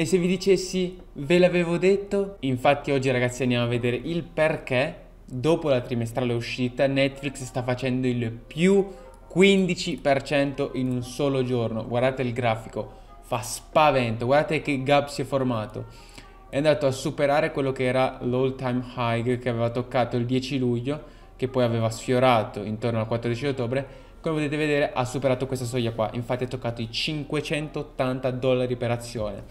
E se vi dicessi ve l'avevo detto? Infatti oggi ragazzi andiamo a vedere il perché dopo la trimestrale uscita Netflix sta facendo il più 15% in un solo giorno. Guardate il grafico, fa spavento, guardate che gap si è formato. È andato a superare quello che era l'all time high che aveva toccato il 10 luglio, che poi aveva sfiorato intorno al 14 ottobre come potete vedere ha superato questa soglia qua infatti ha toccato i 580 dollari per azione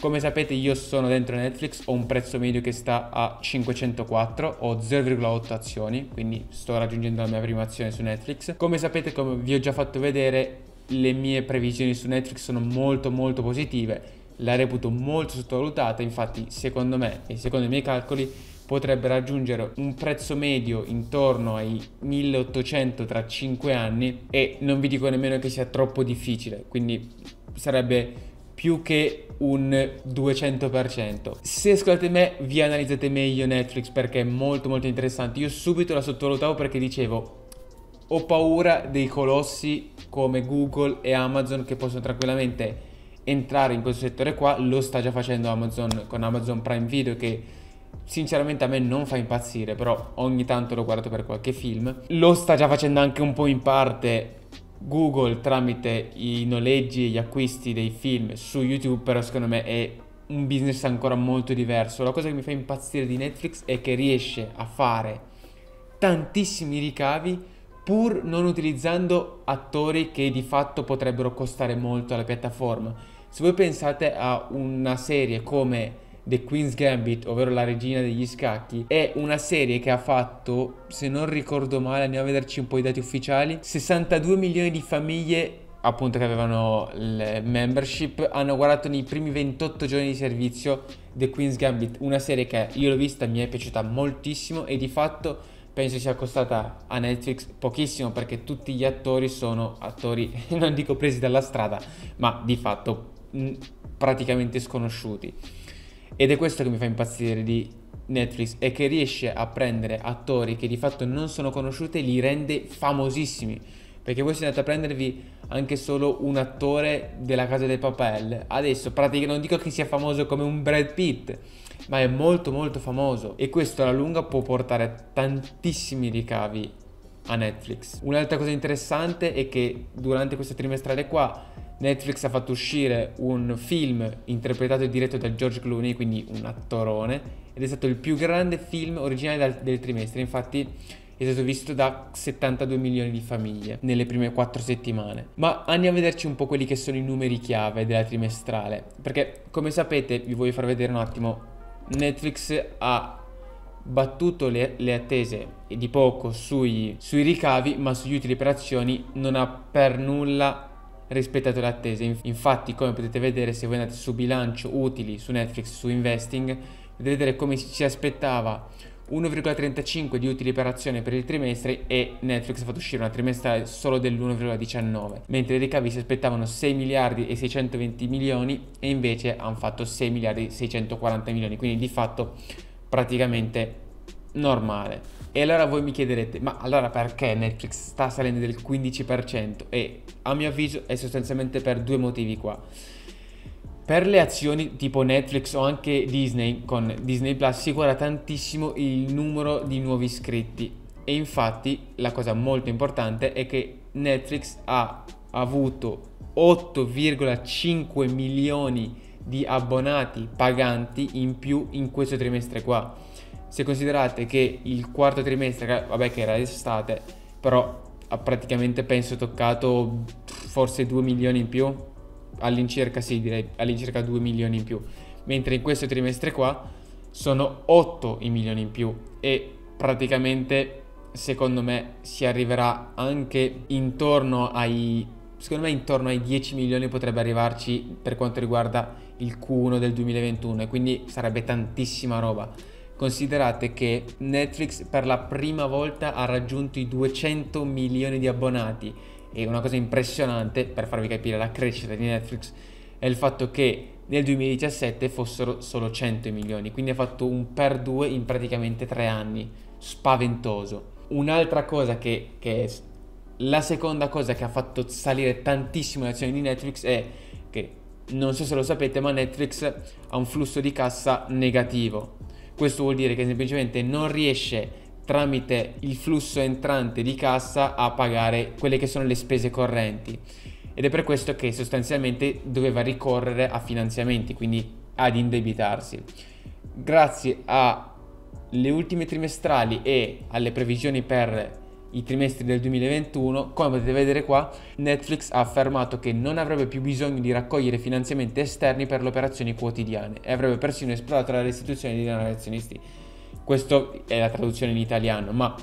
come sapete io sono dentro Netflix, ho un prezzo medio che sta a 504, ho 0,8 azioni, quindi sto raggiungendo la mia prima azione su Netflix. Come sapete, come vi ho già fatto vedere, le mie previsioni su Netflix sono molto molto positive, la reputo molto sottovalutata, infatti secondo me e secondo i miei calcoli potrebbe raggiungere un prezzo medio intorno ai 1800 tra 5 anni e non vi dico nemmeno che sia troppo difficile, quindi sarebbe più che un 200%. Se ascoltate me vi analizzate meglio Netflix perché è molto molto interessante. Io subito la sottovalutavo perché dicevo ho paura dei colossi come Google e Amazon che possono tranquillamente entrare in questo settore qua, lo sta già facendo Amazon con Amazon Prime Video che sinceramente a me non fa impazzire, però ogni tanto lo guardo per qualche film. Lo sta già facendo anche un po' in parte Google tramite i noleggi e gli acquisti dei film su YouTube, però secondo me è un business ancora molto diverso. La cosa che mi fa impazzire di Netflix è che riesce a fare tantissimi ricavi pur non utilizzando attori che di fatto potrebbero costare molto alla piattaforma. Se voi pensate a una serie come The Queen's Gambit, ovvero la regina degli scacchi, è una serie che ha fatto, se non ricordo male, andiamo a vederci un po' i dati ufficiali, 62 milioni di famiglie appunto che avevano il membership hanno guardato nei primi 28 giorni di servizio The Queen's Gambit, una serie che io l'ho vista, mi è piaciuta moltissimo e di fatto penso sia costata a Netflix pochissimo perché tutti gli attori sono attori, non dico presi dalla strada, ma di fatto praticamente sconosciuti. Ed è questo che mi fa impazzire di Netflix, è che riesce a prendere attori che di fatto non sono conosciuti e li rende famosissimi. Perché voi siete andati a prendervi anche solo un attore della Casa del Papel. Adesso, praticamente, non dico che sia famoso come un Brad Pitt, ma è molto molto famoso. E questo alla lunga può portare tantissimi ricavi a Netflix. Un'altra cosa interessante è che durante questa trimestrale qua Netflix ha fatto uscire un film interpretato e diretto da George Clooney, quindi un attorone, ed è stato il più grande film originale del trimestre, infatti è stato visto da 72 milioni di famiglie nelle prime 4 settimane. Ma andiamo a vederci un po' quelli che sono i numeri chiave della trimestrale, perché come sapete, vi voglio far vedere un attimo, Netflix ha battuto le, le attese di poco sui, sui ricavi, ma sugli utili per azioni non ha per nulla rispettato le attese. Infatti, come potete vedere se voi andate su bilancio utili su Netflix, su investing, potete vedere come si aspettava 1,35 di utili per azione per il trimestre e Netflix ha fatto uscire una trimestrale solo dell'1,19, mentre i ricavi si aspettavano 6 miliardi e 620 milioni e invece hanno fatto 6 miliardi e 640 milioni, quindi di fatto praticamente normale. E allora voi mi chiederete, ma allora perché Netflix sta salendo del 15%? E a mio avviso è sostanzialmente per due motivi qua. Per le azioni tipo Netflix o anche Disney con Disney Plus si guarda tantissimo il numero di nuovi iscritti. E infatti la cosa molto importante è che Netflix ha avuto 8,5 milioni di abbonati paganti in più in questo trimestre qua se considerate che il quarto trimestre, vabbè che era l'estate, però ha praticamente penso toccato forse 2 milioni in più, all'incirca sì direi all'incirca 2 milioni in più, mentre in questo trimestre qua sono 8 i milioni in più e praticamente secondo me si arriverà anche intorno ai secondo me intorno ai 10 milioni potrebbe arrivarci per quanto riguarda il Q1 del 2021 e quindi sarebbe tantissima roba Considerate che Netflix per la prima volta ha raggiunto i 200 milioni di abbonati e una cosa impressionante per farvi capire la crescita di Netflix è il fatto che nel 2017 fossero solo 100 milioni, quindi ha fatto un per due in praticamente tre anni, spaventoso. Un'altra cosa che, che è la seconda cosa che ha fatto salire tantissimo le azioni di Netflix è che, non so se lo sapete, ma Netflix ha un flusso di cassa negativo questo vuol dire che semplicemente non riesce tramite il flusso entrante di cassa a pagare quelle che sono le spese correnti ed è per questo che sostanzialmente doveva ricorrere a finanziamenti, quindi ad indebitarsi. Grazie alle ultime trimestrali e alle previsioni per i trimestri del 2021, come potete vedere qua, Netflix ha affermato che non avrebbe più bisogno di raccogliere finanziamenti esterni per le operazioni quotidiane e avrebbe persino esplorato la restituzione di denaro agli azionisti. Questa è la traduzione in italiano, ma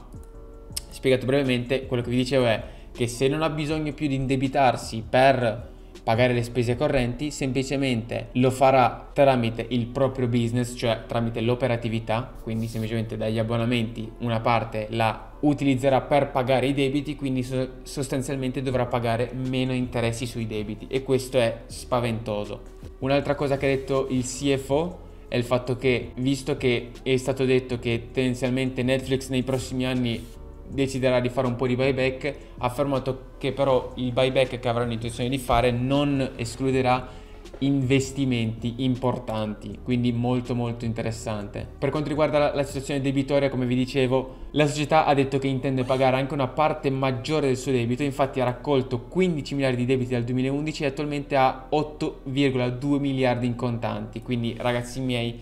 spiegato brevemente, quello che vi dicevo è che se non ha bisogno più di indebitarsi per pagare le spese correnti, semplicemente lo farà tramite il proprio business, cioè tramite l'operatività, quindi semplicemente dagli abbonamenti una parte la utilizzerà per pagare i debiti, quindi sostanzialmente dovrà pagare meno interessi sui debiti e questo è spaventoso. Un'altra cosa che ha detto il CFO è il fatto che, visto che è stato detto che tendenzialmente Netflix nei prossimi anni deciderà di fare un po' di buyback, ha affermato che però il buyback che avranno intenzione di fare non escluderà investimenti importanti, quindi molto molto interessante. Per quanto riguarda la, la, situazione debitoria, come vi dicevo, la società ha detto che intende pagare anche una parte maggiore del suo debito, infatti ha raccolto 15 miliardi di debiti dal 2011 e attualmente ha 8,2 miliardi in contanti, quindi ragazzi miei,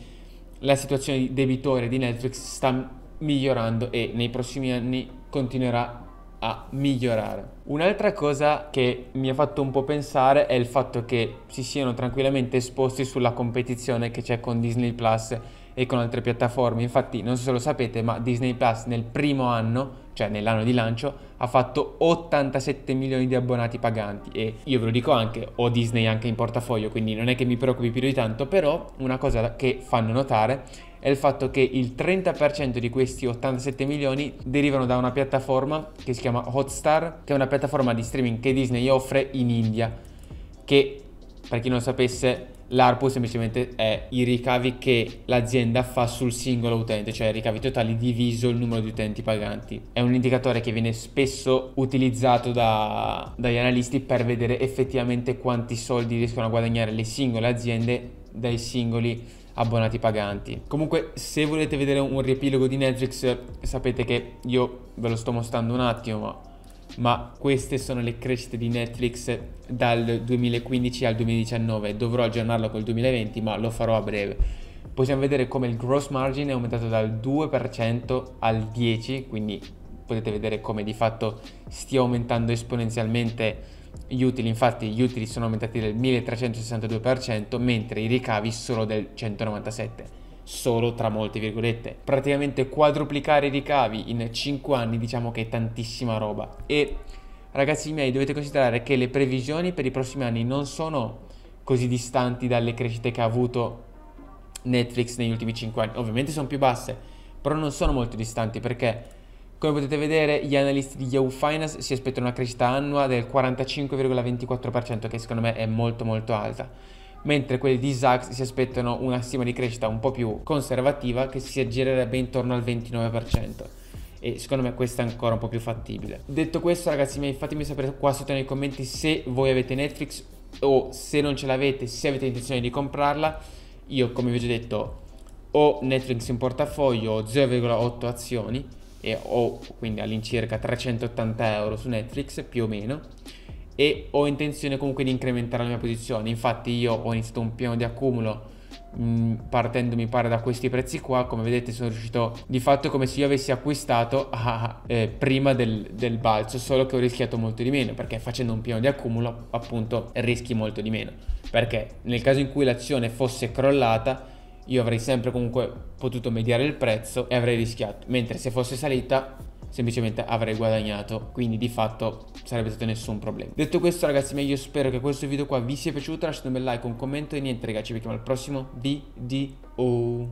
la situazione debitoria di Netflix sta migliorando e nei prossimi anni continuerà a migliorare. Un'altra cosa che mi ha fatto un po' pensare è il fatto che si siano tranquillamente esposti sulla competizione che c'è con Disney Plus e con altre piattaforme. Infatti, non so se lo sapete, ma Disney Plus nel primo anno, cioè nell'anno di lancio, ha fatto 87 milioni di abbonati paganti e io ve lo dico anche, ho Disney anche in portafoglio, quindi non è che mi preoccupi più di tanto, però una cosa che fanno notare è il fatto che il 30% di questi 87 milioni derivano da una piattaforma che si chiama Hotstar, che è una piattaforma di streaming che Disney offre in India, che per chi non sapesse l'ARPU semplicemente è i ricavi che l'azienda fa sul singolo utente, cioè i ricavi totali diviso il numero di utenti paganti. È un indicatore che viene spesso utilizzato da, dagli analisti per vedere effettivamente quanti soldi riescono a guadagnare le singole aziende dai singoli abbonati paganti. Comunque, se volete vedere un riepilogo di Netflix, sapete che io ve lo sto mostrando un attimo, ma, ma queste sono le crescite di Netflix dal 2015 al 2019. Dovrò aggiornarlo col 2020, ma lo farò a breve. Possiamo vedere come il gross margin è aumentato dal 2% al 10%, quindi potete vedere come di fatto stia aumentando esponenzialmente gli utili, infatti, gli utili sono aumentati del 1362%, mentre i ricavi solo del 197% solo tra molte virgolette. Praticamente quadruplicare i ricavi in 5 anni diciamo che è tantissima roba. E ragazzi miei dovete considerare che le previsioni per i prossimi anni non sono così distanti dalle crescite che ha avuto Netflix negli ultimi 5 anni. Ovviamente sono più basse, però non sono molto distanti perché come potete vedere gli analisti di Yahoo Finance si aspettano una crescita annua del 45,24% che secondo me è molto molto alta, mentre quelli di Zags si aspettano una stima di crescita un po' più conservativa che si aggirerebbe intorno al 29% e secondo me questa è ancora un po' più fattibile. Detto questo ragazzi miei fatemi sapere qua sotto nei commenti se voi avete Netflix o se non ce l'avete, se avete intenzione di comprarla. Io come vi ho già detto ho Netflix in portafoglio, ho 0,8 azioni e ho quindi all'incirca 380 euro su Netflix più o meno e ho intenzione comunque di incrementare la mia posizione infatti io ho iniziato un piano di accumulo mh, mm, partendo mi pare da questi prezzi qua come vedete sono riuscito di fatto come se io avessi acquistato a, ah, ah, eh, prima del, del balzo solo che ho rischiato molto di meno perché facendo un piano di accumulo appunto rischi molto di meno perché nel caso in cui l'azione fosse crollata io avrei sempre comunque potuto mediare il prezzo e avrei rischiato, mentre se fosse salita semplicemente avrei guadagnato, quindi di fatto sarebbe stato nessun problema. Detto questo ragazzi miei, io spero che questo video qua vi sia piaciuto, lasciate un bel like, un commento e niente ragazzi, ci vediamo al prossimo video.